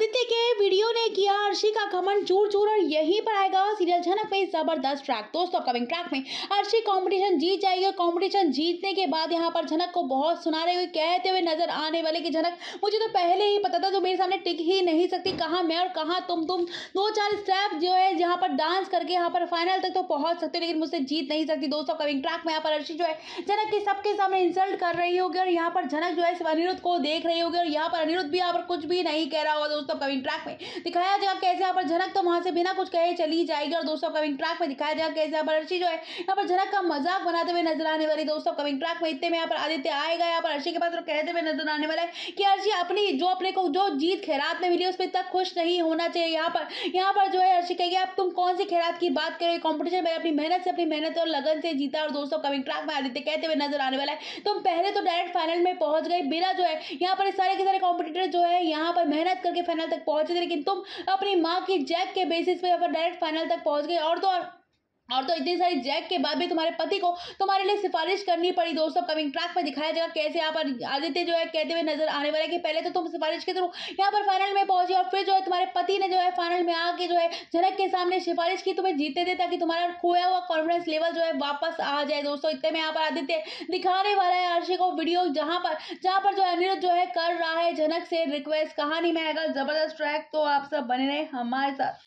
आदित्य के वीडियो ने किया अर्शी का खमन चूर चूर और यहीं पर आएगा सीरियल झनक में जबरदस्त ट्रैक दोस्तों कमिंग ट्रैक में अर्शी कंपटीशन जीत जाएगी कंपटीशन जीतने के बाद यहाँ पर झनक को बहुत रहे हुए कहते हुए नजर आने वाले कि झनक मुझे तो पहले ही पता था जो मेरे सामने टिक ही नहीं सकती कहाँ मैं और कहाँ तुम तुम दो चार स्टेप जो है जहाँ पर डांस करके यहाँ पर फाइनल तक तो पहुँच सकते हो लेकिन मुझसे जीत नहीं सकती दोस्तों कमिंग ट्रैक में यहाँ पर अर्शी जो है झनक के सबके सामने इंसल्ट कर रही होगी और यहाँ पर झनक जो है अनिरुद्ध को देख रही होगी और यहाँ पर अनिरुद्ध भी यहाँ पर कुछ भी नहीं कह रहा होगा दोस्तों दोस्तों अपकमिंग ट्रैक में दिखाया जाएगा कैसे यहाँ पर झनक तो वहाँ से बिना कुछ कहे चली जाएगी और दोस्तों अपकमिंग ट्रैक में दिखाया जाएगा कैसे यहाँ पर अर्शी जो है यहाँ पर झनक का मजाक बनाते हुए नजर आने वाली दोस्तों अपकमिंग ट्रैक में इतने में यहाँ पर आदित्य आएगा यहाँ पर अर्शी के पास कहते हुए नजर आने वाला है कि अर्शी अपनी जो अपने को जो जीत खैरात में मिली उस पर इतना खुश नहीं होना चाहिए यहाँ पर यहाँ पर जो है अर्शी कहेगी आप तुम कौन सी खैरात की बात करो कॉम्पिटिशन में अपनी मेहनत से अपनी मेहनत और लगन से जीता और दोस्तों कमिंग ट्रैक में आदित्य कहते हुए नजर आने वाला है तुम पहले तो डायरेक्ट फाइनल में पहुंच गए बिना जो है यहाँ पर सारे के सारे कॉम्पिटिटर जो है यहाँ पर मेहनत करके फाइनल तक पहुंचे थे लेकिन तुम अपनी माँ की जैक के बेसिस पे यहाँ पर डायरेक्ट फाइनल तक पहुंच गए और तो और और तो इतनी सारी जैक के बाद भी तुम्हारे पति को तुम्हारे लिए सिफारिश करनी पड़ी दोस्तों कमिंग ट्रैक में दिखाया जाएगा कैसे यहाँ पर आदित्य जो है कहते हुए नजर आने वाले कि पहले तो तुम सिफारिश के थ्रू यहाँ पर फाइनल में पहुंची और फिर जो है तुम्हारे पति ने जो है फाइनल में आके जो है जनक के सामने सिफारिश की तुम्हें जीते थे ताकि तुम्हारा खोया हुआ कॉन्फिडेंस लेवल जो है वापस आ जाए दोस्तों इतने में यहाँ पर आदित्य दिखाने वाला है अर्शी को वीडियो जहाँ पर जहाँ पर जो है अनिरुद्ध जो है कर रहा है जनक से रिक्वेस्ट कहानी में आएगा जबरदस्त ट्रैक तो आप सब बने रहे हमारे साथ